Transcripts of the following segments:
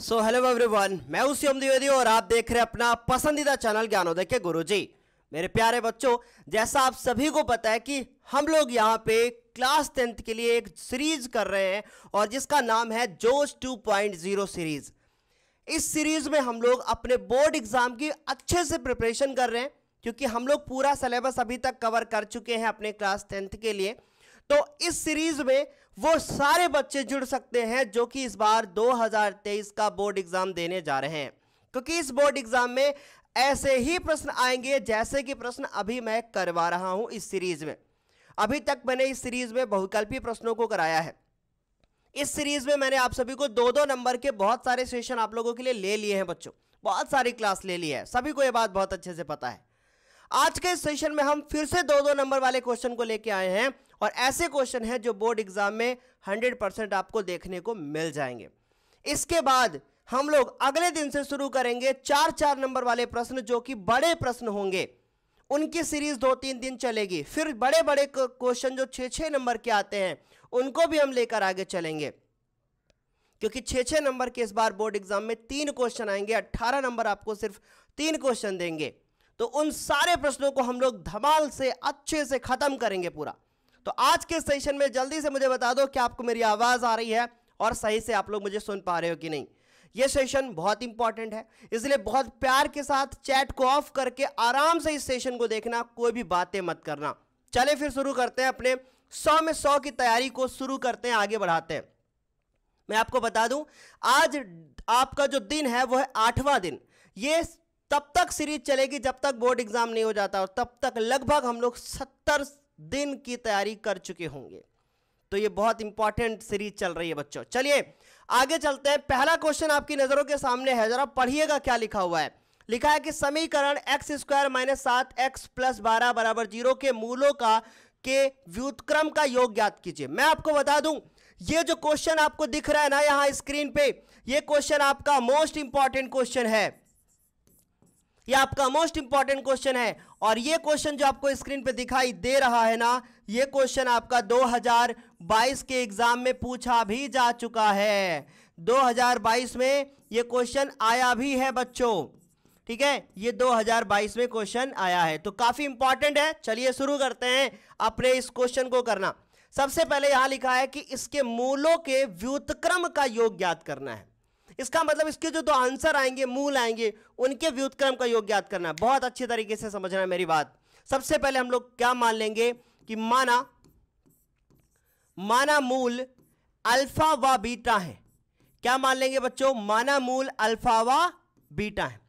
so hello everyone मैं उसी द्विवेदी और आप देख रहे हैं अपना पसंदीदा चैनल ज्ञानोदय के गुरुजी मेरे प्यारे बच्चों जैसा आप सभी को पता है कि हम लोग यहाँ पे क्लास टेंथ के लिए एक सीरीज कर रहे हैं और जिसका नाम है जोश 2.0 सीरीज इस सीरीज में हम लोग अपने बोर्ड एग्जाम की अच्छे से प्रिपरेशन कर रहे हैं क्योंकि हम लोग पूरा सिलेबस अभी तक कवर कर चुके हैं अपने क्लास टेंथ के लिए तो इस सीरीज में वो सारे बच्चे जुड़ सकते हैं जो कि इस बार 2023 का बोर्ड एग्जाम देने जा रहे हैं क्योंकि इस बोर्ड एग्जाम में ऐसे ही प्रश्न आएंगे जैसे कि प्रश्न अभी मैं करवा रहा हूं इस सीरीज में अभी तक मैंने इस सीरीज में बहुकल्पी प्रश्नों को कराया है इस सीरीज में मैंने आप सभी को दो दो नंबर के बहुत सारे सेशन आप लोगों के लिए ले लिए हैं बच्चों बहुत सारी क्लास ले ली है सभी को यह बात बहुत अच्छे से पता है आज के इस सेशन में हम फिर से दो दो नंबर वाले क्वेश्चन को लेके आए हैं और ऐसे क्वेश्चन हैं जो बोर्ड एग्जाम में 100 परसेंट आपको देखने को मिल जाएंगे इसके बाद हम लोग अगले दिन से शुरू करेंगे चार चार नंबर वाले प्रश्न जो कि बड़े प्रश्न होंगे उनकी सीरीज दो तीन दिन चलेगी फिर बड़े बड़े क्वेश्चन जो छः छः नंबर के आते हैं उनको भी हम लेकर आगे चलेंगे क्योंकि छः छः नंबर के इस बार बोर्ड एग्जाम में तीन क्वेश्चन आएंगे अट्ठारह नंबर आपको सिर्फ तीन क्वेश्चन देंगे तो उन सारे प्रश्नों को हम लोग धमाल से अच्छे से ख़त्म करेंगे पूरा तो आज के सेशन में जल्दी से मुझे बता दो कि आपको मेरी आवाज़ आ रही है और सही से आप लोग मुझे सुन पा रहे हो कि नहीं ये सेशन बहुत इंपॉर्टेंट है इसलिए बहुत प्यार के साथ चैट को ऑफ करके आराम से इस सेशन को देखना कोई भी बातें मत करना चले फिर शुरू करते हैं अपने सौ में सौ की तैयारी को शुरू करते हैं आगे बढ़ाते हैं मैं आपको बता दूं आज आपका जो दिन है वो है आठवां दिन ये तब तक सीरीज चलेगी जब तक बोर्ड एग्जाम नहीं हो जाता और तब तक लगभग हम लोग सत्तर दिन की तैयारी कर चुके होंगे तो ये बहुत इंपॉर्टेंट सीरीज चल रही है बच्चों चलिए आगे चलते हैं पहला क्वेश्चन आपकी नजरों के सामने है जरा पढ़िएगा क्या लिखा हुआ है लिखा है कि समीकरण एक्स स्क्वायर माइनस सात एक्स प्लस बारह बराबर जीरो के मूलों का के व्युतक्रम का योग ज्ञात कीजिए मैं आपको बता दूं ये जो क्वेश्चन आपको दिख रहा है ना यहां स्क्रीन पे ये क्वेश्चन आपका मोस्ट इंपॉर्टेंट क्वेश्चन है ये आपका मोस्ट इंपॉर्टेंट क्वेश्चन है और ये क्वेश्चन जो आपको स्क्रीन पे दिखाई दे रहा है ना ये क्वेश्चन आपका 2022 के एग्जाम में पूछा भी जा चुका है 2022 में ये क्वेश्चन आया भी है बच्चों ठीक है ये 2022 में क्वेश्चन आया है तो काफी इंपॉर्टेंट है चलिए शुरू करते हैं अपने इस क्वेश्चन को करना सबसे पहले यहां लिखा है कि इसके मूलों के व्युतक्रम का योग ज्ञात करना है इसका मतलब इसके जो दो आंसर आएंगे मूल आएंगे उनके व्युतक्रम का योग याद करना है बहुत अच्छे तरीके से समझना है मेरी बात सबसे पहले हम लोग क्या मान लेंगे कि माना माना मूल अल्फा व बीटा है क्या मान लेंगे बच्चों माना मूल अल्फा व बीटा है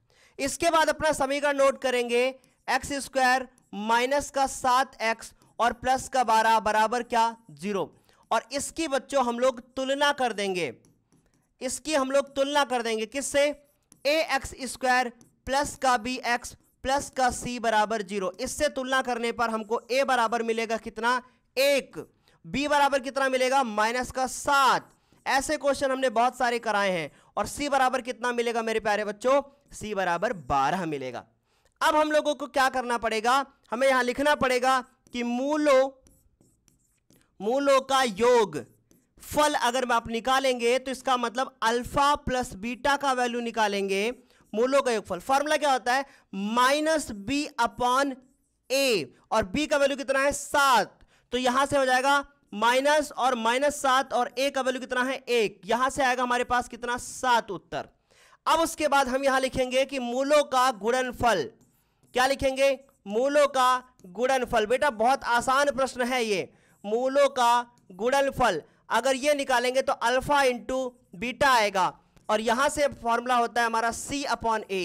इसके बाद अपना समीकरण नोट करेंगे एक्स स्क्वायर माइनस का सात एक्स और प्लस का बारह बराबर क्या जीरो और इसकी बच्चों हम लोग तुलना कर देंगे इसकी हम लोग तुलना कर देंगे किससे ए एक्स स्क्वायर प्लस का बी एक्स प्लस का सी बराबर जीरो इससे तुलना करने पर हमको ए बराबर मिलेगा कितना एक बी बराबर कितना मिलेगा माइनस का सात ऐसे क्वेश्चन हमने बहुत सारे कराए हैं और सी बराबर कितना मिलेगा मेरे प्यारे बच्चों सी बराबर बारह मिलेगा अब हम लोगों को क्या करना पड़ेगा हमें यहां लिखना पड़ेगा कि मूलों मूलों का योग फल अगर आप निकालेंगे तो इसका मतलब अल्फा प्लस बीटा का वैल्यू निकालेंगे मूलों का योगफल फॉर्मूला क्या होता है माइनस बी अपॉन ए और बी का वैल्यू कितना है सात तो यहां से हो जाएगा माइनस और माइनस सात और ए का वैल्यू कितना है एक यहां से आएगा हमारे पास कितना सात उत्तर अब उसके बाद हम यहां लिखेंगे कि मूलों का गुणनफल क्या लिखेंगे मूलों का गुणनफल बेटा बहुत आसान प्रश्न है ये मूलों का गुणनफल अगर ये निकालेंगे तो अल्फा इंटू बीटा आएगा और यहां से फॉर्मूला होता है हमारा सी अपॉन ए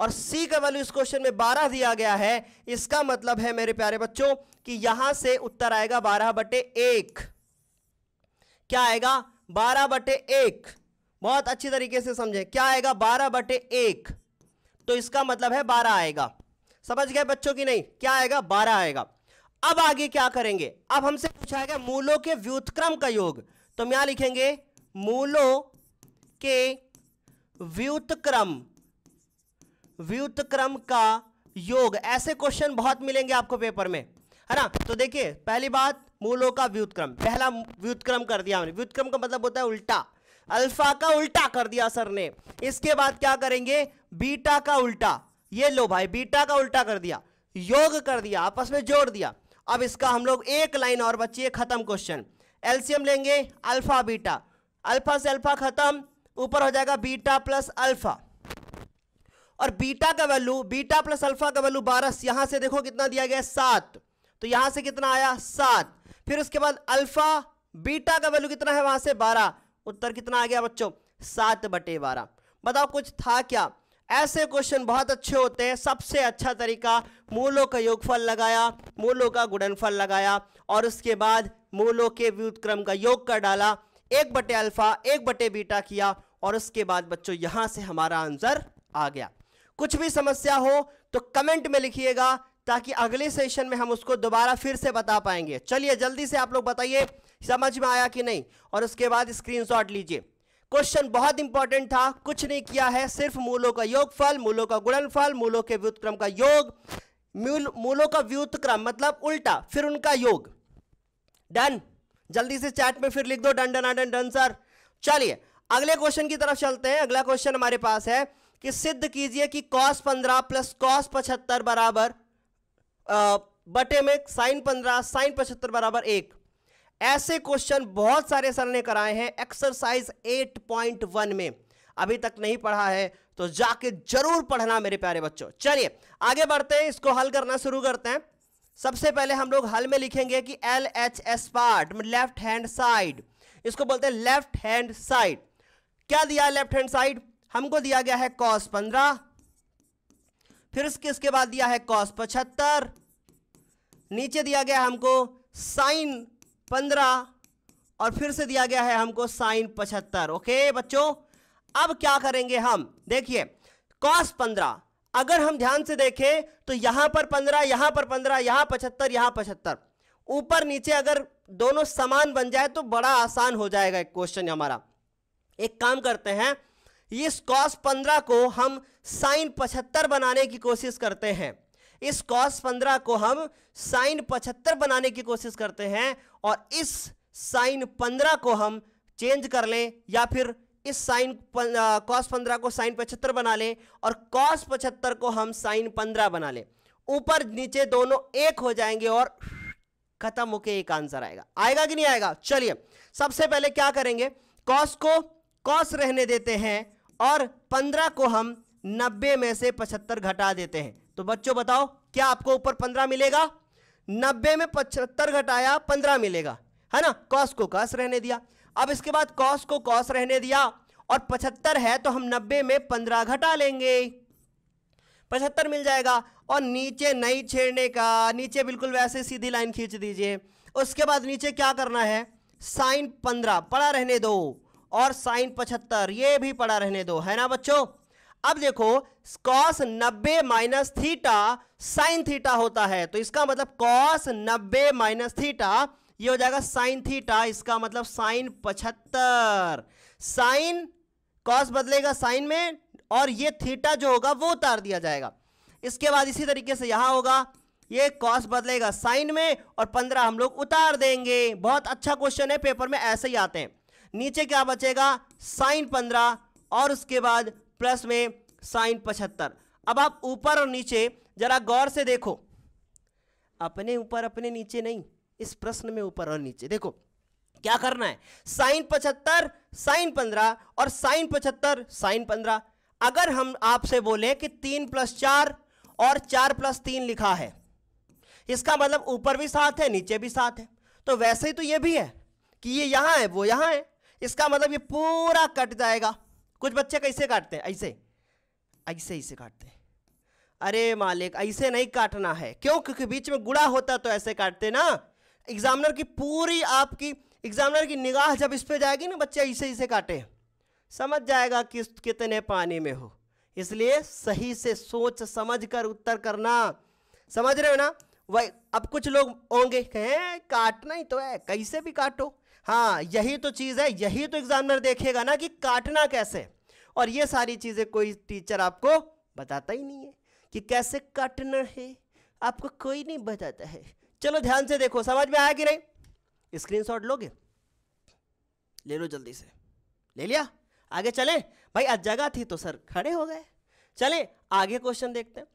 और सी का वैल्यू इस क्वेश्चन में बारह दिया गया है इसका मतलब है मेरे प्यारे बच्चों कि यहां से उत्तर आएगा बारह बटे एक क्या आएगा बारह बटे एक बहुत अच्छी तरीके से समझे क्या आएगा बारह बटे एक तो इसका मतलब है बारह आएगा समझ गए बच्चों की नहीं क्या आएगा बारह आएगा अब आगे क्या करेंगे अब हमसे पूछा गया मूलों के व्युतक्रम का योग तो हम यहां लिखेंगे मूलों के व्युतक्रम व्युतक्रम का योग ऐसे क्वेश्चन बहुत मिलेंगे आपको पेपर में है ना तो देखिए पहली बात मूलों का व्युतक्रम पहला व्युतक्रम कर दिया हमने व्युतक्रम का मतलब होता है उल्टा अल्फा का उल्टा कर दिया सर ने इसके बाद क्या करेंगे बीटा का उल्टा ये लो भाई बीटा का उल्टा कर दिया योग कर दिया आपस में जोड़ दिया अब इसका हम लोग एक लाइन और बची है खत्म क्वेश्चन एल्सियम लेंगे अल्फा बीटा अल्फा से अल्फा खत्म ऊपर हो जाएगा बीटा प्लस अल्फा और बीटा का वैल्यू बीटा प्लस अल्फा का वैल्यू बारह यहां से देखो कितना दिया गया सात तो यहां से कितना आया सात फिर उसके बाद अल्फा बीटा का वैल्यू कितना है वहां से बारह उत्तर कितना आ गया बच्चों सात बटे बारह बताओ कुछ था क्या ऐसे क्वेश्चन बहुत अच्छे होते हैं सबसे अच्छा तरीका मूलों का योगफल लगाया मूलों का गुणनफल लगाया और उसके बाद मूलों के व्युतक्रम का योग कर डाला एक बटे अल्फा एक बटे बीटा किया और उसके बाद बच्चों यहां से हमारा आंसर आ गया कुछ भी समस्या हो तो कमेंट में लिखिएगा ताकि अगले सेशन में हम उसको दोबारा फिर से बता पाएंगे चलिए जल्दी से आप लोग बताइए समझ में आया कि नहीं और उसके बाद स्क्रीनशॉट लीजिए क्वेश्चन बहुत इंपॉर्टेंट था कुछ नहीं किया है सिर्फ मूलों का योगफल मूलों का गुणनफल मूलों के व्युतक्रम का योग मूल मूलों का व्युतक्रम मतलब उल्टा फिर उनका योग डन जल्दी से चैट में फिर लिख दो done done done done sir चलिए अगले क्वेश्चन की तरफ चलते हैं अगला क्वेश्चन हमारे पास है कि सिद्ध कीजिए कि कॉस पंद्रह प्लस कॉस पचहत्तर बराबर बटे में साइन पंद्रह साइन पचहत्तर बराबर एक ऐसे क्वेश्चन बहुत सारे सर ने कराए हैं एक्सरसाइज 8.1 में अभी तक नहीं पढ़ा है तो जाके जरूर पढ़ना मेरे प्यारे बच्चों चलिए आगे बढ़ते हैं इसको हल करना शुरू करते हैं सबसे पहले हम लोग हल में लिखेंगे कि एल एच एस पार्ट मतलब लेफ्ट हैंड साइड इसको बोलते हैं लेफ्ट हैंड साइड क्या दिया लेफ्ट हैंड साइड हमको दिया गया है कॉस पंद्रह फिर इसके इसके बाद दिया है कॉस पचहत्तर नीचे दिया गया हमको साइन पंद्रह और फिर से दिया गया है हमको साइन पचहत्तर ओके बच्चों अब क्या करेंगे हम देखिए कॉस पंद्रह अगर हम ध्यान से देखें तो यहां पर पंद्रह यहां पर पंद्रह यहां पचहत्तर यहां पचहत्तर ऊपर नीचे अगर दोनों समान बन जाए तो बड़ा आसान हो जाएगा एक क्वेश्चन हमारा एक काम करते हैं इस कॉस पंद्रह को हम साइन पचहत्तर बनाने की कोशिश करते हैं इस कॉस पंद्रह को हम साइन पचहत्तर बनाने की कोशिश करते हैं और इस साइन पंद्रह को हम चेंज कर लें या फिर इस साइन कॉस पंद्रह को साइन पचहत्तर बना लें और कॉस पचहत्तर को हम साइन पंद्रह बना लें ऊपर नीचे दोनों एक हो जाएंगे और खत्म होके एक आंसर आएगा आएगा कि नहीं आएगा चलिए सबसे पहले क्या करेंगे कॉस को कॉस रहने देते हैं और पंद्रह को हम नब्बे में से पचहत्तर घटा देते हैं तो बच्चों बताओ क्या आपको ऊपर पंद्रह मिलेगा नब्बे में पचहत्तर घटाया पंद्रह मिलेगा है ना कॉस को कॉस रहने दिया अब इसके बाद कॉस को कॉस रहने दिया और पचहत्तर है तो हम नब्बे में पंद्रह घटा लेंगे पचहत्तर मिल जाएगा और नीचे नहीं छेड़ने का नीचे बिल्कुल वैसे सीधी लाइन खींच दीजिए उसके बाद नीचे क्या करना है साइन पंद्रह पड़ा रहने दो और साइन पचहत्तर ये भी पड़ा रहने दो है ना बच्चों अब देखो cos 90 minus theta sine theta होता है तो इसका मतलब कॉस 90 माइनस थीटा ये हो जाएगा साइन थीटा इसका मतलब साइन पचहत्तर साइन कॉस बदलेगा साइन में और ये थीटा जो होगा वो उतार दिया जाएगा इसके बाद इसी तरीके से यहां होगा ये कॉस बदलेगा साइन में और पंद्रह हम लोग उतार देंगे बहुत अच्छा क्वेश्चन है पेपर में ऐसे ही आते हैं नीचे क्या बचेगा साइन पंद्रह और उसके बाद प्लस में साइन पचहत्तर अब आप ऊपर और नीचे जरा गौर से देखो अपने ऊपर अपने नीचे नहीं इस प्रश्न में ऊपर और नीचे देखो क्या करना है साइन पचहत्तर साइन पंद्रह और साइन पचहत्तर साइन पंद्रह अगर हम आपसे बोले कि तीन प्लस चार और चार प्लस तीन लिखा है इसका मतलब ऊपर भी साथ है नीचे भी साथ है तो वैसे ही तो ये भी है कि ये यहां है वो यहां है इसका मतलब ये पूरा कट जाएगा कुछ बच्चे कैसे काटते हैं ऐसे ऐसे ऐसे काटते हैं अरे मालिक ऐसे नहीं काटना है क्यों क्योंकि बीच में गुड़ा होता तो ऐसे काटते ना एग्जामिनर की पूरी आपकी एग्जामिनर की निगाह जब इस पर जाएगी ना बच्चे ऐसे ऐसे काटे समझ जाएगा कि कितने पानी में हो इसलिए सही से सोच समझ कर उत्तर करना समझ रहे हो ना वही अब कुछ लोग होंगे कहें काटना ही तो है कैसे भी काटो हाँ यही तो चीज़ है यही तो एग्जामिनर देखेगा ना कि काटना कैसे और ये सारी चीज़ें कोई टीचर आपको बताता ही नहीं है कि कैसे काटना है आपको कोई नहीं बताता है चलो ध्यान से देखो समझ में आया कि नहीं स्क्रीनशॉट लोगे ले लो जल्दी से ले लिया आगे चले भाई आज जगह थी तो सर खड़े हो गए चले आगे क्वेश्चन देखते हैं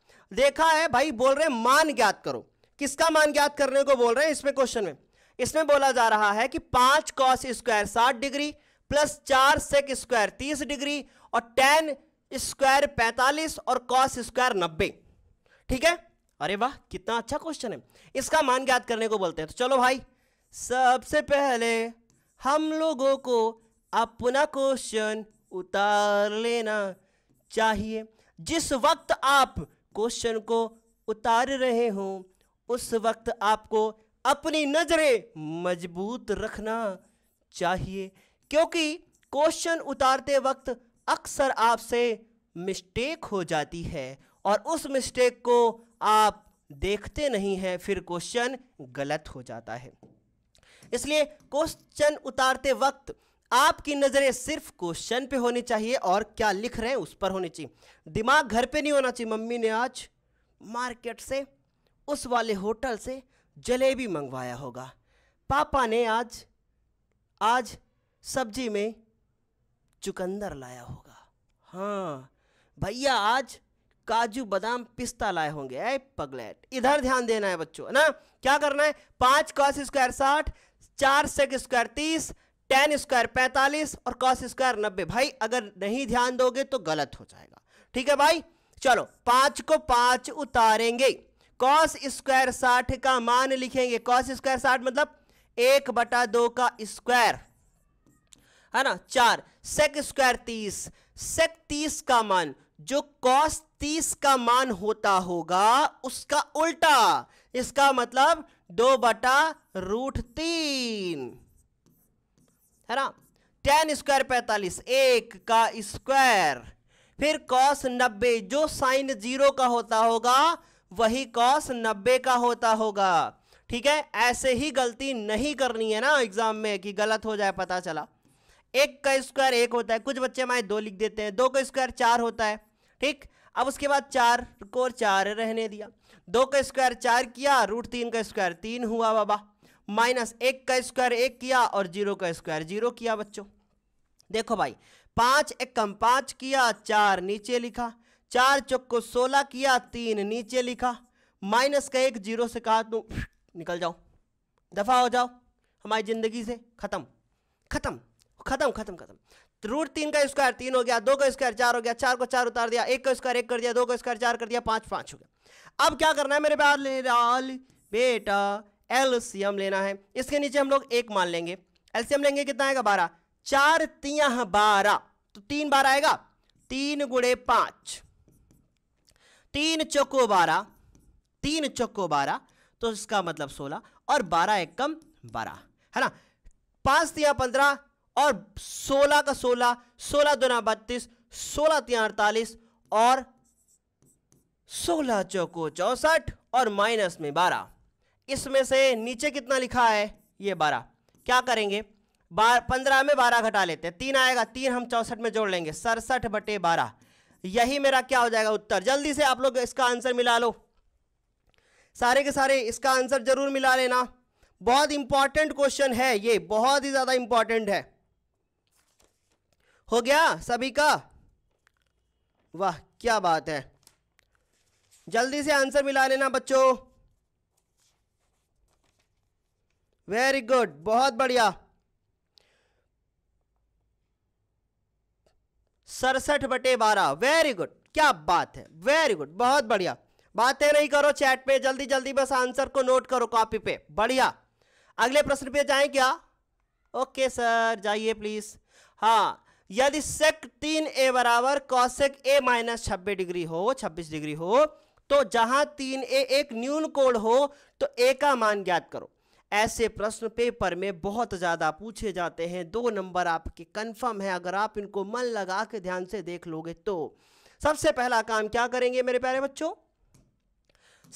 देखा है भाई बोल रहे मान ज्ञात करो किसका मान ज्ञात करने को बोल रहे हैं इसमें क्वेश्चन में इसमें बोला जा रहा है कि पांच कॉस स्क्वायर साठ डिग्री प्लस चार सेक स्क्वायर तीस डिग्री और टेन स्क्वायर पैंतालीस और कॉस स्क्वायर नब्बे ठीक है अरे वाह कितना अच्छा क्वेश्चन है इसका मान ज्ञात करने को बोलते हैं तो चलो भाई सबसे पहले हम लोगों को अपना क्वेश्चन उतार लेना चाहिए जिस वक्त आप क्वेश्चन को उतार रहे हो उस वक्त आपको अपनी नज़रें मजबूत रखना चाहिए क्योंकि क्वेश्चन उतारते वक्त अक्सर आपसे मिस्टेक हो जाती है और उस मिस्टेक को आप देखते नहीं हैं फिर क्वेश्चन गलत हो जाता है इसलिए क्वेश्चन उतारते वक्त आपकी नज़रें सिर्फ क्वेश्चन पे होनी चाहिए और क्या लिख रहे हैं उस पर होनी चाहिए दिमाग घर पे नहीं होना चाहिए मम्मी ने आज मार्केट से उस वाले होटल से जलेबी मंगवाया होगा पापा ने आज आज सब्जी में चुकंदर लाया होगा हाँ भैया आज काजू बादाम पिस्ता लाए होंगे ऐ पगलेट इधर ध्यान देना है बच्चों है ना क्या करना है पाँच कॉस स्क्वायर साठ चार सेक स्क्वायर तीस टेन स्क्वायर पैंतालीस और कॉस स्क्वायर नब्बे भाई अगर नहीं ध्यान दोगे तो गलत हो जाएगा ठीक है भाई चलो पाँच को पाँच उतारेंगे कॉस स्क्वायर साठ का मान लिखेंगे कॉस स्क्वायर साठ मतलब एक बटा दो का स्क्वायर है ना चार सेक स्क्वायर तीस सेक तीस का मान जो कॉस तीस का मान होता होगा उसका उल्टा इसका मतलब दो बटा रूट तीन है ना टेन स्क्वायर पैंतालीस एक का स्क्वायर फिर कॉस नब्बे जो साइन जीरो का होता होगा वही कॉस नब्बे का होता होगा ठीक है ऐसे ही गलती नहीं करनी है ना एग्जाम में कि गलत हो जाए पता चला एक का स्क्वायर एक होता है कुछ बच्चे हमारे दो लिख देते हैं दो का स्क्वायर चार होता है ठीक अब उसके बाद चार को चार रहने दिया दो का स्क्वायर चार किया रूट तीन का स्क्वायर तीन हुआ बाबा माइनस एक का स्क्वायर एक किया और जीरो का स्क्वायर जीरो किया बच्चों देखो भाई पांच एक कम पांच किया चार नीचे लिखा चार चौक को सोलह किया तीन नीचे लिखा माइनस का एक जीरो से कहा तुम निकल जाओ दफा हो जाओ हमारी ज़िंदगी से ख़त्म ख़त्म ख़त्म ख़त्म ख़त्म रूट तो तीन का स्क्वायर तीन हो गया दो का स्क्वायर चार हो गया चार को चार उतार दिया एक का स्क्वायर एक कर दिया दो का स्क्वायर चार कर दिया पांच पांच हो गया अब क्या करना है मेरे प्यार ले लाल बेटा एलसीएम लेना है इसके नीचे हम लोग एक मान लेंगे एलसीएम लेंगे कितना आएगा बारह चार तिया बारह तो तीन बार आएगा तीन गुड़े पांच तीन चौको बारह तीन चौको बारह तो इसका मतलब सोलह और बारह एक कम बारह है ना पांच तिया पंद्रह और सोलह का सोलह सोलह दुना बत्तीस सोलह तिया अड़तालीस और सोलह चौको चौसठ और माइनस में बारह इसमें से नीचे कितना लिखा है ये बारह क्या करेंगे बार पंद्रह में बारह घटा लेते हैं तीन आएगा तीन हम चौसठ में जोड़ लेंगे सड़सठ बटे बारह यही मेरा क्या हो जाएगा उत्तर जल्दी से आप लोग इसका आंसर मिला लो सारे के सारे इसका आंसर जरूर मिला लेना बहुत इंपॉर्टेंट क्वेश्चन है ये बहुत ही ज़्यादा इंपॉर्टेंट है हो गया सभी का वाह क्या बात है जल्दी से आंसर मिला लेना बच्चों वेरी गुड बहुत बढ़िया सड़सठ बटे बारह वेरी गुड क्या बात है वेरी गुड बहुत बढ़िया बातें नहीं करो चैट पे जल्दी जल्दी बस आंसर को नोट करो कॉपी पे बढ़िया अगले प्रश्न पे जाए क्या ओके सर जाइए प्लीज हाँ यदि सेक तीन ए बराबर कौशिक ए माइनस छब्बीस डिग्री हो छब्बीस डिग्री हो तो जहां तीन ए एक न्यून कोण हो तो ए का मान ज्ञात करो ऐसे प्रश्न पेपर में बहुत ज़्यादा पूछे जाते हैं दो नंबर आपके कन्फर्म है अगर आप इनको मन लगा के ध्यान से देख लोगे तो सबसे पहला काम क्या करेंगे मेरे प्यारे बच्चों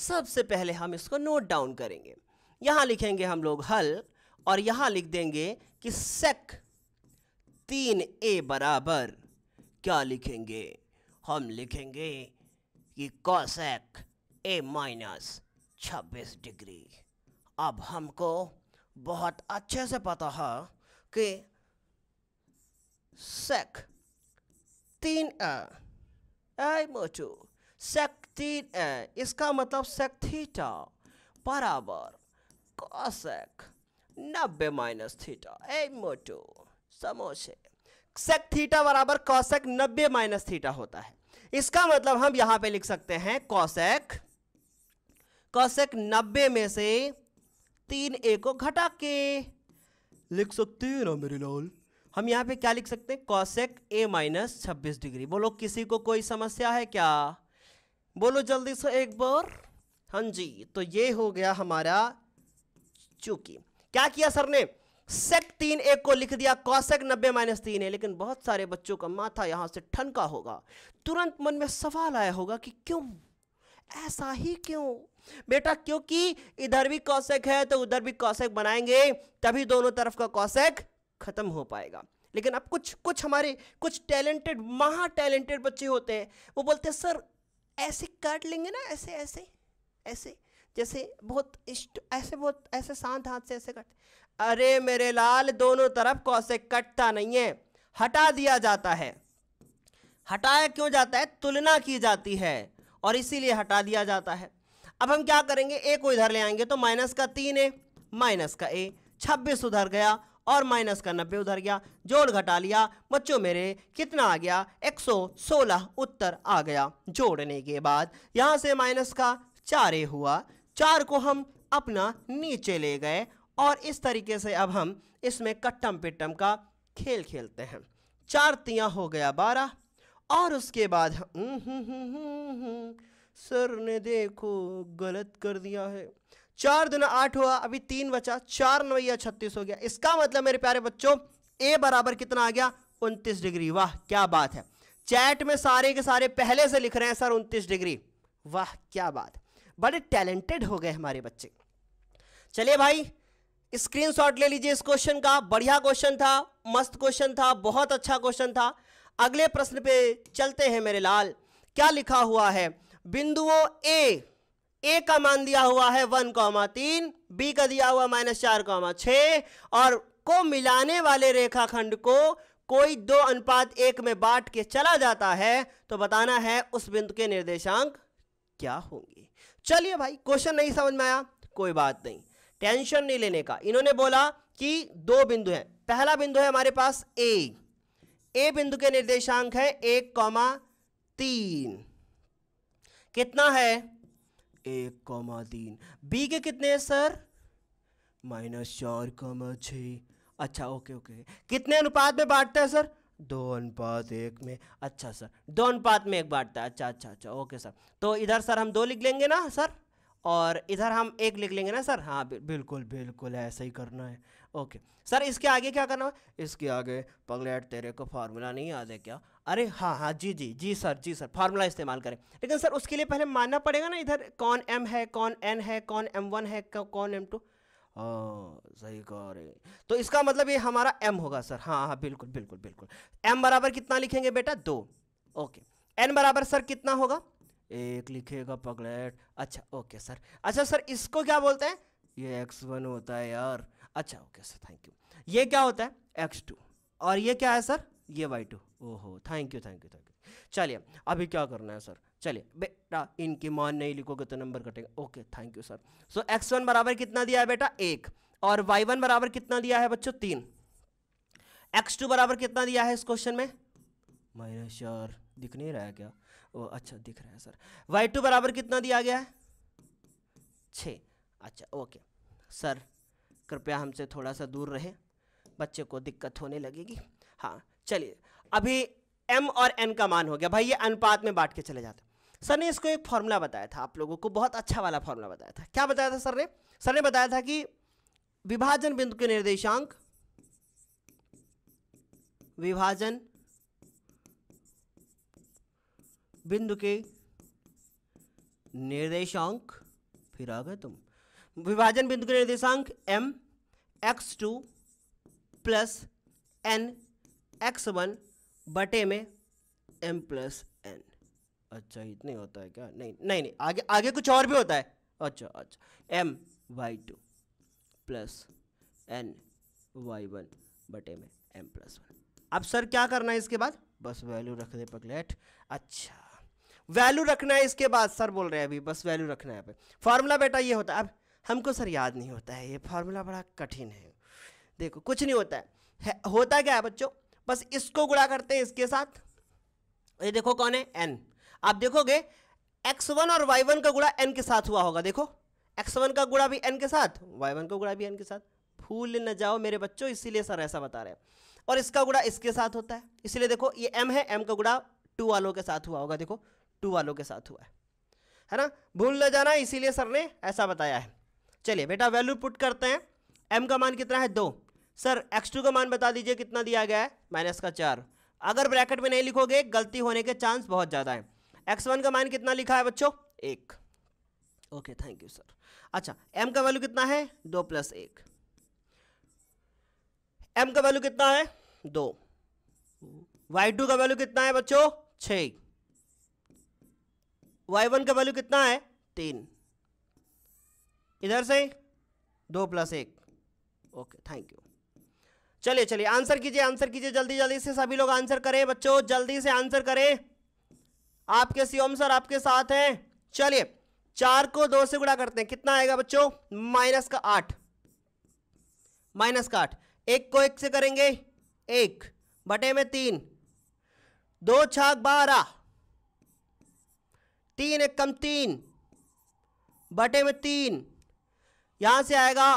सबसे पहले हम इसको नोट डाउन करेंगे यहाँ लिखेंगे हम लोग हल और यहाँ लिख देंगे कि सेक तीन ए बराबर क्या लिखेंगे हम लिखेंगे कि कॉसेक ए माइनस छब्बीस डिग्री अब हमको बहुत अच्छे से पता है कि सेक तीन a ए मोचू सेक तीन ए इसका मतलब सेक थीटा बराबर कॉसेक नब्बे माइनस थीटा ए मोटू समोसे सेक थीटा बराबर कॉसेक नब्बे माइनस थीटा होता है इसका मतलब हम यहां पे लिख सकते हैं कॉसेक कॉसेक नब्बे में से तीन ए को घटा के लिख सकते हैं ना मेरे लाल हम यहाँ पे क्या लिख सकते हैं कॉसेक ए माइनस छब्बीस डिग्री बोलो किसी को कोई समस्या है क्या बोलो जल्दी से एक बार हाँ जी तो ये हो गया हमारा चूंकि क्या किया सर ने सेक तीन एक को लिख दिया कौशेक नब्बे माइनस तीन है लेकिन बहुत सारे बच्चों का माथा यहां से ठनका होगा तुरंत मन में सवाल आया होगा कि क्यों ऐसा ही क्यों बेटा क्योंकि इधर भी कौशक है तो उधर भी कौशक बनाएंगे तभी दोनों तरफ का कौशक खत्म हो पाएगा लेकिन अब कुछ कुछ हमारे कुछ टैलेंटेड महा टैलेंटेड बच्चे होते हैं वो बोलते हैं सर ऐसे काट लेंगे ना ऐसे ऐसे ऐसे जैसे बहुत इष्ट ऐसे बहुत ऐसे शांत हाथ से ऐसे कट अरे मेरे लाल दोनों तरफ कौशक कटता नहीं है हटा दिया जाता है हटाया क्यों जाता है तुलना की जाती है और इसीलिए हटा दिया जाता है अब हम क्या करेंगे ए को इधर ले आएंगे तो माइनस का तीन ए माइनस का ए छब्बीस उधर गया और माइनस का नब्बे उधर गया जोड़ घटा लिया बच्चों मेरे कितना आ गया सोलह उत्तर आ गया जोड़ने के बाद यहाँ से माइनस का चार ए हुआ चार को हम अपना नीचे ले गए और इस तरीके से अब हम इसमें कट्टम पिट्टम का खेल खेलते हैं चार तियाँ हो गया बारह और उसके बाद हम हम्म, हम्म, हम्म, सर ने देखो गलत कर दिया है चार दुना आठ हुआ अभी तीन बचा चार नवैया छत्तीस हो गया इसका मतलब मेरे प्यारे बच्चों ए बराबर कितना आ गया उनतीस डिग्री वाह क्या बात है चैट में सारे के सारे पहले से लिख रहे हैं सर उनतीस डिग्री वाह क्या बात बड़े टैलेंटेड हो गए हमारे बच्चे चलिए भाई स्क्रीनशॉट ले लीजिए इस क्वेश्चन का बढ़िया क्वेश्चन था मस्त क्वेश्चन था बहुत अच्छा क्वेश्चन था अगले प्रश्न पे चलते हैं मेरे लाल क्या लिखा हुआ है बिंदुओं ए ए का मान दिया हुआ है वन कौमा तीन बी का दिया हुआ माइनस चार कौमा छ और को मिलाने वाले रेखाखंड को कोई दो अनुपात एक में बांट के चला जाता है तो बताना है उस बिंदु के निर्देशांक क्या होंगे चलिए भाई क्वेश्चन नहीं समझ में आया कोई बात नहीं टेंशन नहीं लेने का इन्होंने बोला कि दो बिंदु हैं पहला बिंदु है हमारे पास ए ए बिंदु के निर्देशांक है एक कौमा तीन कितना है एक कॉमा तीन बी के कितने हैं सर माइनस चार कॉमा छ अच्छा ओके ओके कितने अनुपात में बांटते हैं सर दो अनुपात एक में अच्छा सर दो अनुपात में एक बांटता है अच्छा अच्छा अच्छा ओके सर तो इधर सर हम दो लिख लेंगे ना सर और इधर हम एक लिख लेंगे ना सर हाँ बिल्कुल बिल्कुल ऐसे ही करना है ओके सर इसके आगे क्या करना है इसके आगे पगलेट तेरे को फार्मूला नहीं याद है क्या अरे हाँ हाँ जी जी जी सर जी सर फार्मूला इस्तेमाल करें लेकिन सर उसके लिए पहले मानना पड़ेगा ना इधर कौन एम है कौन एन है कौन एम वन है कौन एम टू सही कह रहे तो इसका मतलब ये हमारा एम होगा सर हाँ हाँ बिल्कुल बिल्कुल बिल्कुल एम बराबर कितना लिखेंगे बेटा दो ओके एन बराबर सर कितना होगा एक लिखेगा पगलेट अच्छा ओके सर अच्छा सर इसको क्या बोलते हैं ये एक्स वन होता है यार अच्छा ओके सर थैंक यू ये क्या होता है एक्स टू और ये क्या है सर ये वाई टू ओहो thank you thank you thank you चलिए अभी क्या करना है सर चलिए बेटा इनकी मान नहीं लिखोगे तो नंबर कटेगा okay thank you sir so x one बराबर कितना दिया है बेटा एक और वाई वन बराबर कितना दिया है बच्चों तीन एक्स टू बराबर कितना दिया है इस क्वेश्चन में माइनस चार दिख नहीं रहा है क्या ओ अच्छा दिख रहा है सर वाई टू बराबर कितना दिया गया है छः अच्छा ओके सर कृपया हमसे थोड़ा सा दूर रहे बच्चे को दिक्कत होने लगेगी हाँ चलिए अभी एम और एन का मान हो गया भाई ये अनुपात में बांट के चले जाते सर ने इसको एक फॉर्मूला बताया था आप लोगों को बहुत अच्छा वाला फॉर्मूला बताया था क्या बताया था सर ने सर ने बताया था कि विभाजन बिंदु के निर्देशांक विभाजन बिंदु के निर्देशांक फिर आ गए तुम विभाजन बिंदु के निर्देशांक m x two plus n x one बटे में एम प्लस एन अच्छा इतने होता है क्या नहीं नहीं नहीं आगे आगे कुछ और भी होता है अच्छा अच्छा m y two plus n y one बटे में एम प्लस वन अब सर क्या करना है इसके बाद बस वैल्यू रख दे पकलेट अच्छा वैल्यू रखना है इसके बाद सर बोल रहे हैं अभी बस वैल्यू रखना है फार्मूला बेटा ये होता है अब हमको सर याद नहीं होता है ये फार्मूला बड़ा कठिन है देखो कुछ नहीं होता है, है होता क्या है बच्चों बस इसको गुड़ा करते हैं इसके साथ ये देखो कौन है एन आप देखोगे एक्स वन और वाई वन का गुड़ा एन के साथ हुआ होगा देखो एक्स वन का गुड़ा भी एन के साथ वाई वन का गुड़ा भी एन के साथ भूल न जाओ मेरे बच्चों इसीलिए सर ऐसा बता रहे हैं और इसका गुड़ा इसके साथ होता है इसलिए देखो ये एम है एम का गुड़ा टू वालों के साथ हुआ होगा देखो टू वालों के साथ हुआ है है ना भूल ले जाना इसीलिए सर ने ऐसा बताया है चलिए बेटा वैल्यू पुट करते हैं एम का मान कितना है दो सर एक्स टू का मान बता दीजिए कितना दिया गया है माइनस का चार अगर ब्रैकेट में नहीं लिखोगे गलती होने के चांस बहुत ज़्यादा है एक्स वन का मान कितना लिखा है बच्चों एक ओके थैंक यू सर अच्छा एम का वैल्यू कितना है दो प्लस एक एम का वैल्यू कितना है दो वाई टू का वैल्यू कितना है बच्चों छः वाई वन का वैल्यू कितना है तीन इधर से दो प्लस एक ओके थैंक यू चलिए चलिए आंसर कीजिए आंसर कीजिए जल्दी जल्दी से सभी लोग आंसर करें बच्चों जल्दी से आंसर करें आपके सीओम सर आपके साथ हैं चलिए चार को दो से गुणा करते हैं कितना आएगा बच्चों माइनस का आठ माइनस का आठ एक को एक से करेंगे एक बटे में तीन दो छाक बारह तीन एक कम तीन बटे में तीन यहाँ से आएगा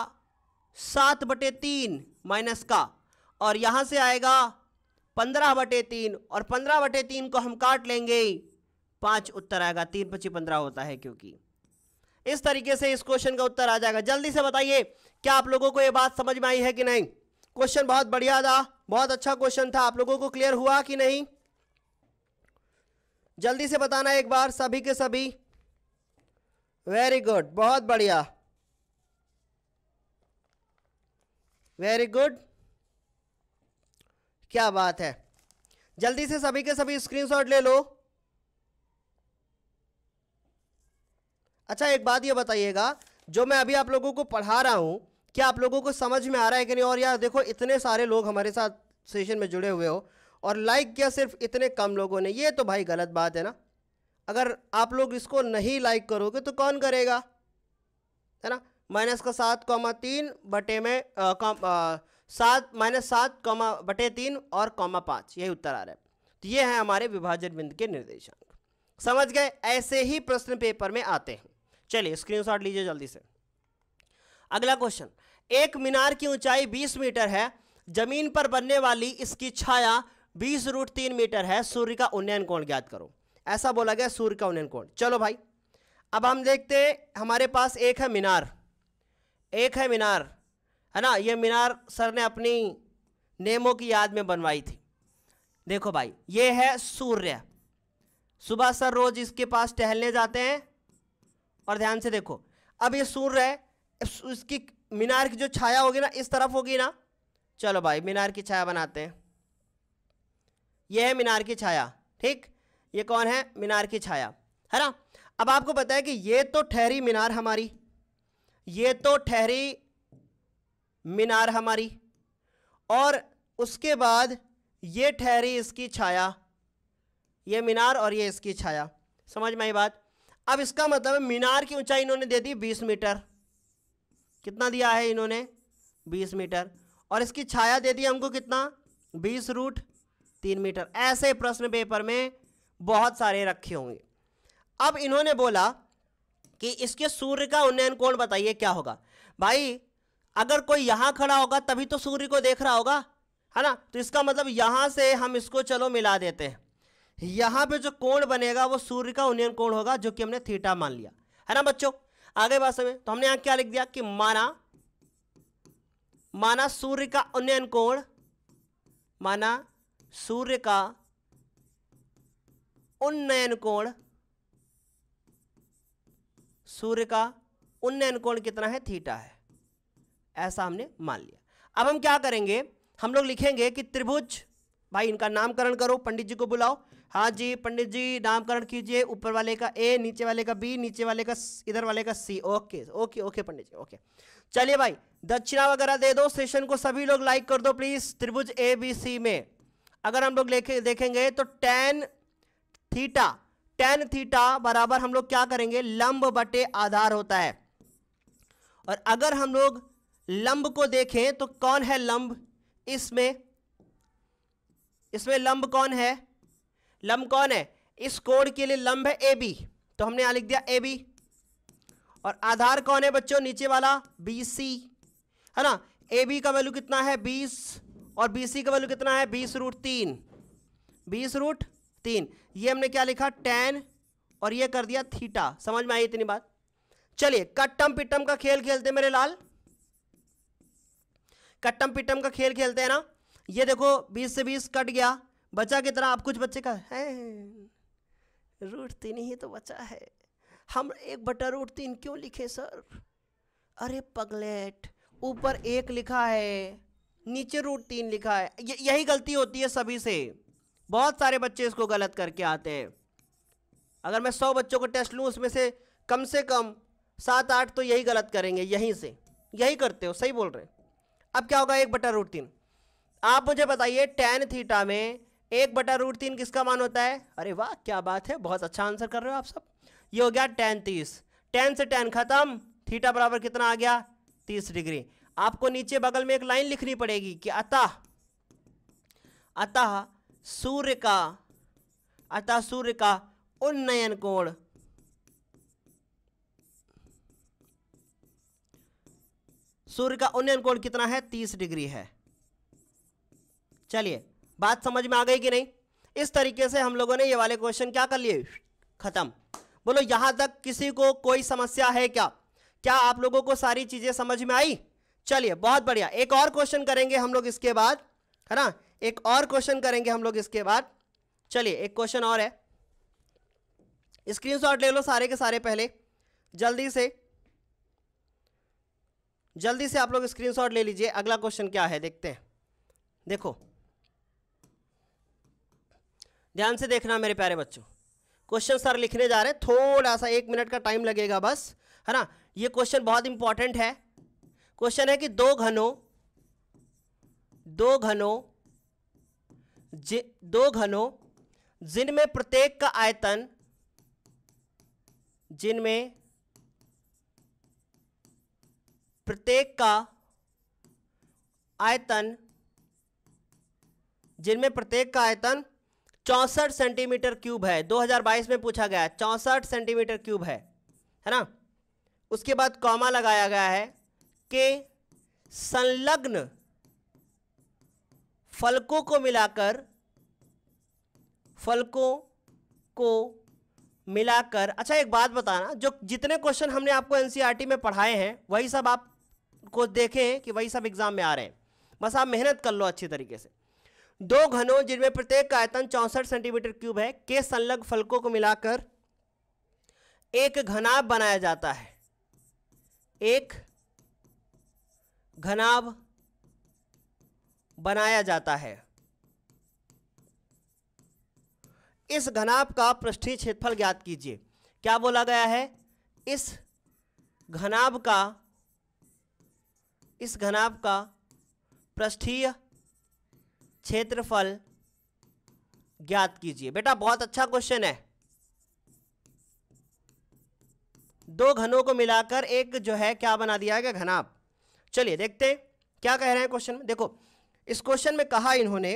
सात बटे तीन माइनस का और यहाँ से आएगा पंद्रह बटे तीन और पंद्रह बटे तीन को हम काट लेंगे पाँच उत्तर आएगा तीन पची पंद्रह होता है क्योंकि इस तरीके से इस क्वेश्चन का उत्तर आ जाएगा जल्दी से बताइए क्या आप लोगों को ये बात समझ में आई है कि नहीं क्वेश्चन बहुत बढ़िया था बहुत अच्छा क्वेश्चन था आप लोगों को क्लियर हुआ कि नहीं जल्दी से बताना एक बार सभी के सभी वेरी गुड बहुत बढ़िया वेरी गुड क्या बात है जल्दी से सभी के सभी स्क्रीनशॉट ले लो अच्छा एक बात ये बताइएगा जो मैं अभी आप लोगों को पढ़ा रहा हूँ क्या आप लोगों को समझ में आ रहा है कि नहीं और यार देखो इतने सारे लोग हमारे साथ सेशन में जुड़े हुए हो और लाइक किया सिर्फ इतने कम लोगों ने ये तो भाई गलत बात है ना अगर आप लोग इसको नहीं लाइक करोगे तो कौन करेगा है ना माइनस का सात कौमा तीन बटे में सात माइनस सात कौमा बटे तीन और कौमा पाँच यही उत्तर आ रहा है तो ये है हमारे विभाजन बिंदु के निर्देशांक समझ गए ऐसे ही प्रश्न पेपर में आते हैं चलिए स्क्रीनशॉट लीजिए जल्दी से अगला क्वेश्चन एक मीनार की ऊंचाई 20 मीटर है जमीन पर बनने वाली इसकी छाया बीस रूट तीन मीटर है सूर्य का उन्नयन कोण ज्ञात करो ऐसा बोला गया सूर्य का उन्नयन कोण चलो भाई अब हम देखते हमारे पास एक है मीनार एक है मीनार है ना ये मीनार सर ने अपनी नेमों की याद में बनवाई थी देखो भाई ये है सूर्य सुबह सर रोज इसके पास टहलने जाते हैं और ध्यान से देखो अब ये सूर्य है इसकी मीनार की जो छाया होगी ना इस तरफ होगी ना चलो भाई मीनार की छाया बनाते हैं यह है मीनार की छाया ठीक ये कौन है मीनार की छाया है ना अब आपको पता है कि ये तो ठहरी मीनार हमारी ये तो ठहरी मीनार हमारी और उसके बाद ये ठहरी इसकी छाया ये मीनार और ये इसकी छाया समझ में आई बात अब इसका मतलब है मीनार की ऊंचाई इन्होंने दे दी बीस मीटर कितना दिया है इन्होंने बीस मीटर और इसकी छाया दे दी हमको कितना बीस रूट तीन मीटर ऐसे प्रश्न पेपर में बहुत सारे रखे होंगे अब इन्होंने बोला कि इसके सूर्य का उन्नयन कोण बताइए क्या होगा भाई अगर कोई यहां खड़ा होगा तभी तो सूर्य को देख रहा होगा है ना तो इसका मतलब यहां से हम इसको चलो मिला देते हैं यहां पे जो कोण बनेगा वो सूर्य का उन्नयन कोण होगा जो कि हमने थीटा मान लिया है ना बच्चों आगे बात समय तो हमने यहां क्या लिख दिया कि माना माना सूर्य का उन्नयन कोण माना सूर्य का उन्नयन कोण सूर्य का उन्नयन कोण कितना है थीटा है ऐसा हमने मान लिया अब हम क्या करेंगे हम लोग लिखेंगे कि त्रिभुज भाई इनका नामकरण करो पंडित जी को बुलाओ हाँ जी पंडित जी नामकरण कीजिए ऊपर वाले का ए नीचे वाले का बी नीचे वाले का इधर वाले का C okay okay okay Pandit ji okay चलिए भाई दक्षिणा वगैरह दे दो सेशन को सभी लोग लाइक कर दो प्लीज़ त्रिभुज ए बी सी में अगर हम लोग देखेंगे तो टेन थीटा टेन थीटा बराबर हम लोग क्या करेंगे लंब बटे आधार होता है और अगर हम लोग लंब को देखें तो कौन है लंब इसमें इसमें लंब कौन है लंब कौन है इस कोड के लिए लंब है ए बी तो हमने यहां लिख दिया ए बी और आधार कौन है बच्चों नीचे वाला बी सी है ना ए बी का वैल्यू कितना है बीस और बी सी का वैल्यू कितना है बीस रूट तीन बीस रूट तीन ये हमने क्या लिखा टेन और ये कर दिया थीटा समझ में आई इतनी बात चलिए कट्टम पिट्टम का खेल खेलते मेरे लाल कट्टम पिट्टम का खेल खेलते हैं ना ये देखो बीस से बीस कट गया बचा कितना आप कुछ बच्चे का है रूट तीन ही तो बचा है हम एक बटा रूट तीन क्यों लिखे सर अरे पगलेट ऊपर एक लिखा है नीचे रूट तीन लिखा है यही गलती होती है सभी से बहुत सारे बच्चे इसको गलत करके आते हैं अगर मैं सौ बच्चों को टेस्ट लूँ उसमें से कम से कम सात आठ तो यही गलत करेंगे यहीं से यही करते हो सही बोल रहे हैं अब क्या होगा एक बटा रूट तीन आप मुझे बताइए टेन थीटा में एक बटा रूट तीन किसका मान होता है अरे वाह क्या बात है बहुत अच्छा आंसर कर रहे हो आप सब ये हो गया टेन तीस टेन से टेन खत्म थीटा बराबर कितना आ गया तीस डिग्री आपको नीचे बगल में एक लाइन लिखनी पड़ेगी कि अतः अतः सूर्य का अतः सूर्य का उन्नयन कोण सूर्य का उन्नयन कोण कितना है तीस डिग्री है चलिए बात समझ में आ गई कि नहीं इस तरीके से हम लोगों ने ये वाले क्वेश्चन क्या कर लिए खत्म बोलो यहां तक किसी को कोई समस्या है क्या क्या आप लोगों को सारी चीजें समझ में आई चलिए बहुत बढ़िया एक और क्वेश्चन करेंगे हम लोग इसके बाद है ना एक और क्वेश्चन करेंगे हम लोग इसके बाद चलिए एक क्वेश्चन और है स्क्रीनशॉट ले लो सारे के सारे पहले जल्दी से जल्दी से आप लोग स्क्रीनशॉट ले लीजिए अगला क्वेश्चन क्या है देखते हैं देखो ध्यान से देखना मेरे प्यारे बच्चों क्वेश्चन सर लिखने जा रहे हैं थोड़ा सा एक मिनट का टाइम लगेगा बस है ना ये क्वेश्चन बहुत इंपॉर्टेंट है क्वेश्चन है कि दो घनों दो घनों दो घनों जिनमें प्रत्येक का आयतन जिनमें प्रत्येक का आयतन जिनमें प्रत्येक का आयतन चौंसठ सेंटीमीटर क्यूब है 2022 में पूछा गया है चौंसठ सेंटीमीटर क्यूब है है ना उसके बाद कॉमा लगाया गया है के संलग्न फलकों को मिलाकर फलकों को मिलाकर अच्छा एक बात बताना जो जितने क्वेश्चन हमने आपको एनसीईआरटी e में पढ़ाए हैं वही सब आप को देखें कि वही सब एग्जाम में आ रहे हैं बस आप मेहनत कर लो अच्छी तरीके से दो घनों जिनमें प्रत्येक का आयतन चौंसठ सेंटीमीटर क्यूब है के संलग्न फलकों को मिलाकर एक घनाभ बनाया जाता है एक घनाव बनाया जाता है इस घनाभ का पृष्ठीय क्षेत्रफल ज्ञात कीजिए क्या बोला गया है इस घनाभ का इस घनाभ का पृष्ठीय क्षेत्रफल ज्ञात कीजिए बेटा बहुत अच्छा क्वेश्चन है दो घनों को मिलाकर एक जो है क्या बना दिया गया घनाभ चलिए देखते क्या कह रहे हैं क्वेश्चन में देखो इस क्वेश्चन में कहा इन्होंने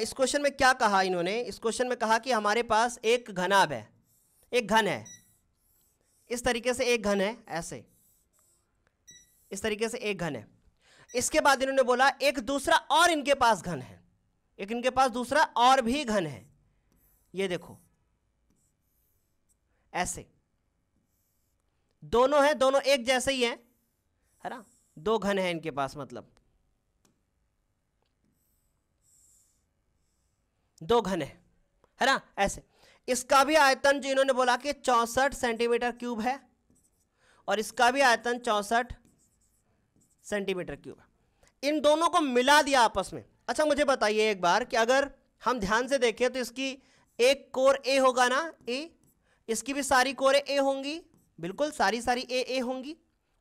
इस क्वेश्चन में क्या कहा इन्होंने इस क्वेश्चन में कहा कि हमारे पास एक घनाब है एक घन है इस तरीके से एक घन है ऐसे इस तरीके से एक घन है इसके बाद इन्होंने बोला एक दूसरा और इनके पास घन है एक इनके पास दूसरा और भी घन है ये देखो ऐसे दोनों हैं दोनों एक जैसे ही हैं है ना दो घन है इनके पास मतलब दो घन है है ना ऐसे इसका भी आयतन जो इन्होंने बोला कि चौंसठ सेंटीमीटर क्यूब है और इसका भी आयतन चौंसठ सेंटीमीटर क्यूब है इन दोनों को मिला दिया आपस में अच्छा मुझे बताइए एक बार कि अगर हम ध्यान से देखें तो इसकी एक कोर ए होगा ना ए इसकी भी सारी कोरें ए होंगी बिल्कुल सारी सारी ए ए होंगी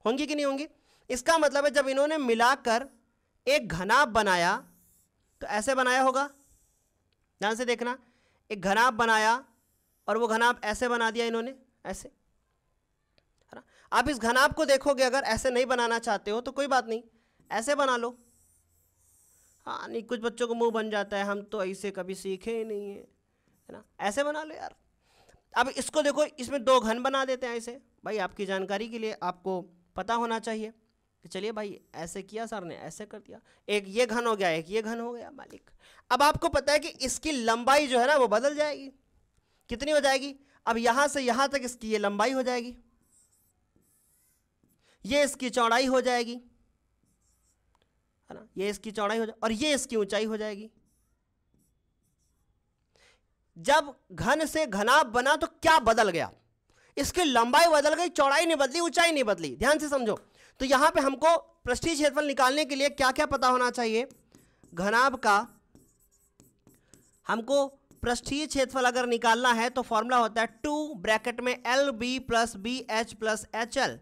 होंगी कि नहीं होंगी इसका मतलब है जब इन्होंने मिलाकर एक घनाप बनाया तो ऐसे बनाया होगा ध्यान से देखना एक घनाप बनाया और वो घनाप ऐसे बना दिया इन्होंने ऐसे है ना आप इस घनाब को देखोगे अगर ऐसे नहीं बनाना चाहते हो तो कोई बात नहीं ऐसे बना लो हाँ नहीं कुछ बच्चों को मुंह बन जाता है हम तो ऐसे कभी सीखे ही नहीं है है ना ऐसे बना लो यार अब इसको देखो इसमें दो घन बना देते हैं ऐसे भाई आपकी जानकारी के लिए आपको पता होना चाहिए कि चलिए भाई ऐसे किया सर ने ऐसे कर दिया एक ये घन हो गया एक ये घन हो गया मालिक अब आपको पता है कि इसकी लंबाई जो है ना वो बदल जाएगी कितनी हो जाएगी अब यहां से यहां तक इसकी ये लंबाई हो जाएगी ये इसकी चौड़ाई हो जाएगी है ना ये इसकी चौड़ाई हो जाए और ये इसकी ऊंचाई हो जाएगी जब घन से घनाभ बना तो क्या बदल गया इसकी लंबाई बदल गई चौड़ाई नहीं बदली ऊंचाई नहीं बदली ध्यान से समझो तो यहां पे हमको पृष्ठीय क्षेत्रफल निकालने के लिए क्या क्या पता होना चाहिए घनाभ का हमको पृष्ठीय क्षेत्रफल अगर निकालना है तो फॉर्मूला होता है टू ब्रैकेट में L B plus B H plus H L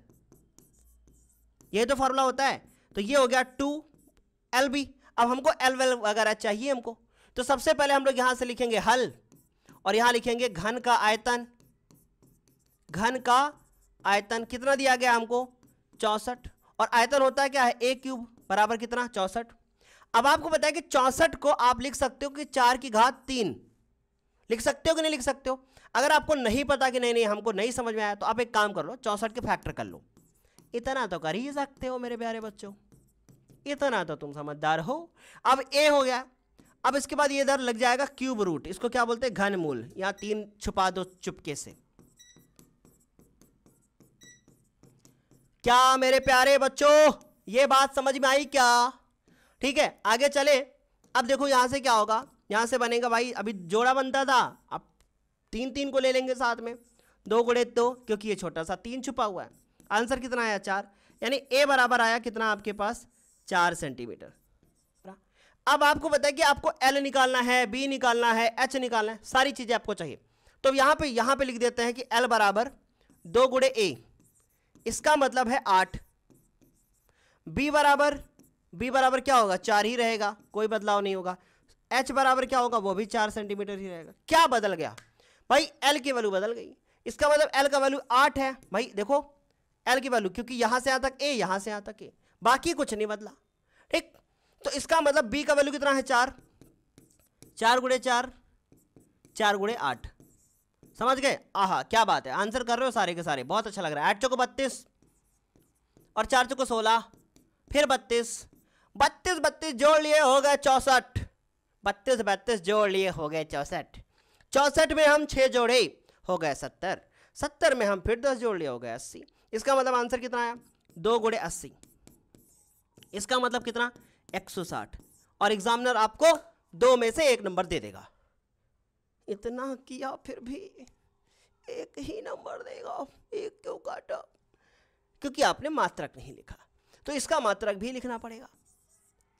ये तो फॉर्मूला होता है तो ये हो गया टू एल बी अब हमको एल वेल वगैरह चाहिए हमको तो सबसे पहले हम लोग यहां से लिखेंगे हल और यहां लिखेंगे घन का आयतन घन का आयतन कितना दिया गया हमको चौसठ और आयतन होता है क्या है ए क्यूब बराबर कितना चौसठ अब आपको बताया कि चौसठ को आप लिख सकते हो कि चार की घात तीन लिख सकते हो कि नहीं लिख सकते हो अगर आपको नहीं पता कि नहीं नहीं हमको नहीं समझ में आया तो आप एक काम कर लो चौसठ के फैक्टर कर लो इतना तो कर ही सकते हो मेरे प्यारे बच्चों इतना तो तुम समझदार हो अब ए हो गया अब इसके बाद ये इधर लग जाएगा क्यूब रूट इसको क्या बोलते हैं मूल यहाँ तीन छुपा दो चुपके से क्या मेरे प्यारे बच्चों ये बात समझ में आई क्या ठीक है आगे चले अब देखो यहाँ से क्या होगा यहाँ से बनेगा भाई अभी जोड़ा बनता था अब तीन तीन को ले लेंगे साथ में दो गुड़े दो क्योंकि ये छोटा सा तीन छुपा हुआ है आंसर कितना आया चार यानी ए बराबर आया कितना आपके पास चार सेंटीमीटर अब आपको बताया कि आपको एल निकालना है बी निकालना है एच निकालना है सारी चीज़ें आपको चाहिए तो यहाँ पे यहाँ पे लिख देते हैं कि एल बराबर दो गुड़े ए इसका मतलब है आठ बी बराबर बी बराबर क्या होगा चार ही रहेगा कोई बदलाव नहीं होगा एच बराबर क्या होगा वो भी चार सेंटीमीटर ही रहेगा क्या बदल गया भाई एल की वैल्यू बदल गई इसका मतलब एल का वैल्यू आठ है भाई देखो एल की वैल्यू क्योंकि यहां से यहां तक ए यहां से यहां तक ए बाकी कुछ नहीं बदला ठीक तो इसका मतलब बी का वैल्यू कितना है चार चार गुड़े चार चार गुड़े आठ समझ गए आहा क्या बात है आंसर कर रहे हो सारे के सारे बहुत अच्छा लग रहा है आठ चौको बत्तीस और चार चौको सोलह फिर बत्तीस बत्तीस बत्तीस जोड़ लिए हो गए चौसठ बत्तीस बत्तीस जोड़ लिए हो गए चौसठ चौसठ में हम छः जोड़े हो गए सत्तर सत्तर में हम फिर दस जोड़ लिए हो गए अस्सी इसका मतलब आंसर कितना आया दो गुड़े अस्सी इसका मतलब कितना एक सौ साठ और एग्जामिनर आपको दो में से एक नंबर दे देगा इतना किया फिर भी एक ही नंबर देगा एक क्यों काटा क्योंकि आपने मात्रक नहीं लिखा तो इसका मात्रक भी लिखना पड़ेगा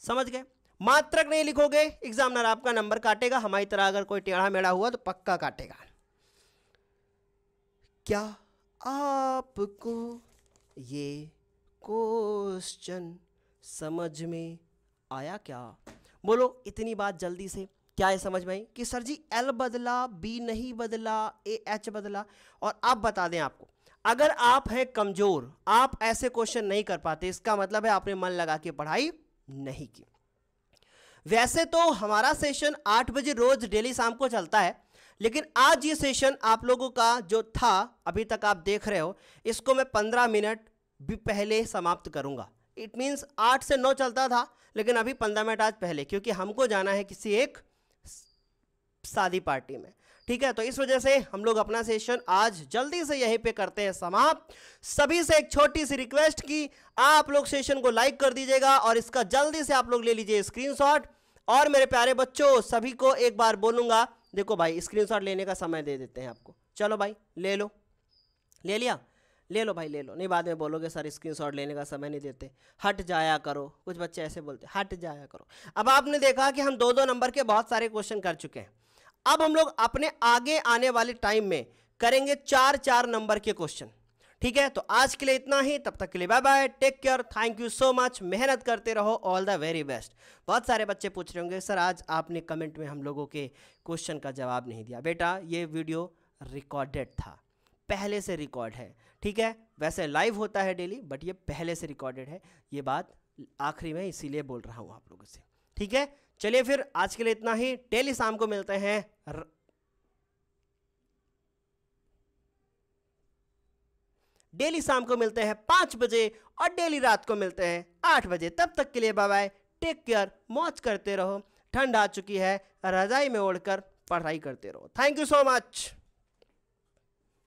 समझ गए मात्रक नहीं लिखोगे एग्जामिनर आपका नंबर काटेगा हमारी तरह अगर कोई टेढ़ा मेढ़ा हुआ तो पक्का काटेगा क्या आपको ये क्वेश्चन समझ में आया क्या बोलो इतनी बात जल्दी से क्या है समझ में आई कि सर जी एल बदला बी नहीं बदला ए एच बदला और अब बता दें आपको अगर आप हैं कमज़ोर आप ऐसे क्वेश्चन नहीं कर पाते इसका मतलब है आपने मन लगा के पढ़ाई नहीं की वैसे तो हमारा सेशन आठ बजे रोज़ डेली शाम को चलता है लेकिन आज ये सेशन आप लोगों का जो था अभी तक आप देख रहे हो इसको मैं पंद्रह मिनट भी पहले समाप्त करूंगा इट मीन्स आठ से नौ चलता था लेकिन अभी पंद्रह मिनट आज पहले क्योंकि हमको जाना है किसी एक शादी पार्टी में ठीक है तो इस वजह से हम लोग अपना सेशन आज जल्दी से यहीं पे करते हैं समाप्त सभी से एक छोटी सी रिक्वेस्ट की आप लोग सेशन को लाइक कर दीजिएगा और इसका जल्दी से आप लोग ले लीजिए स्क्रीनशॉट और मेरे प्यारे बच्चों सभी को एक बार बोलूंगा देखो भाई स्क्रीनशॉट लेने का समय दे देते हैं आपको चलो भाई ले लो ले लिया ले लो भाई ले लो नहीं बाद में बोलोगे सर स्क्रीनशॉट लेने का समय नहीं देते हट जाया करो कुछ बच्चे ऐसे बोलते हट जाया करो अब आपने देखा कि हम दो दो नंबर के बहुत सारे क्वेश्चन कर चुके हैं अब हम लोग अपने आगे आने वाले टाइम में करेंगे चार चार नंबर के क्वेश्चन ठीक है तो आज के लिए इतना ही तब तक के लिए bye bye take care thank you so much मेहनत करते रहो ऑल द वेरी बेस्ट बहुत सारे बच्चे पूछ रहे होंगे सर आज आपने कमेंट में हम लोगों के क्वेश्चन का जवाब नहीं दिया बेटा ये वीडियो रिकॉर्डेड था पहले से रिकॉर्ड है ठीक है वैसे लाइव होता है डेली बट ये पहले से रिकॉर्डेड है ये बात आखिरी में इसीलिए बोल रहा हूँ आप लोगों से ठीक है चलिए फिर आज के लिए इतना ही डेली शाम को मिलते हैं डेली शाम को मिलते हैं पांच बजे और डेली रात को मिलते हैं आठ बजे तब तक के लिए बाय टेक केयर मौज करते रहो ठंड आ चुकी है रजाई में ओढ़कर पढ़ाई करते रहो थैंक यू सो मच